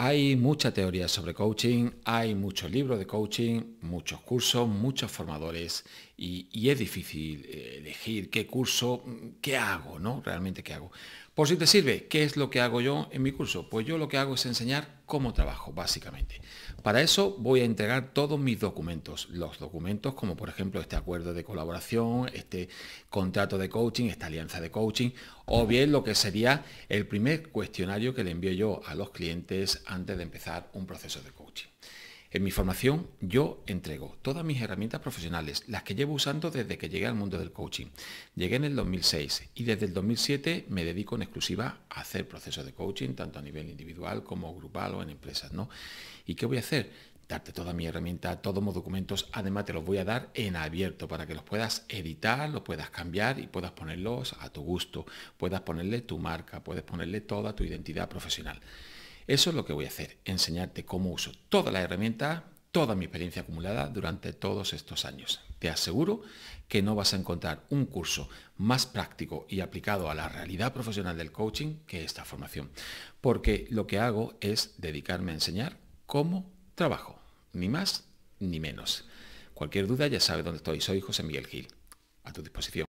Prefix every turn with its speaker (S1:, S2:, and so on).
S1: Hay mucha teoría sobre coaching, hay muchos libros de coaching, muchos cursos, muchos formadores y, es difícil eh, elegir qué curso, mm, qué hago, ¿no? Realmente qué hago. Por si te sirve, ¿qué es lo que hago yo en mi curso? Pues yo lo que hago es enseñar cómo trabajo, básicamente. Para eso voy a entregar todos mis documentos, los documentos como por ejemplo este acuerdo de colaboración, este contrato de coaching, esta alianza de coaching, o bien lo que sería el primer cuestionario que le envío yo a los clientes antes de empezar un proceso de coaching. En mi formación yo entrego todas mis herramientas profesionales, las que llevo usando desde que llegué al mundo del coaching. Llegué en el 2006 y desde el 2007 me dedico en exclusiva a hacer procesos de coaching, tanto a nivel individual como grupal o en empresas. ¿Y qué voy a hacer? Darte toda mi herramienta, todos mis documentos, además te los voy a dar en abierto para que los puedas editar, los puedas cambiar y puedas ponerlos a tu gusto, puedas ponerle tu marca, puedes ponerle toda tu identidad profesional. Eso es lo que voy a hacer, enseñarte cómo uso toda la herramienta, toda mi experiencia acumulada durante todos estos años. Te aseguro que no vas a encontrar un curso más práctico y aplicado a la realidad profesional del coaching que esta formación, porque lo que hago es dedicarme a enseñar cómo trabajo, ni más ni menos. Cualquier duda ya sabe dónde estoy. Soy José Miguel Gil. A tu disposición.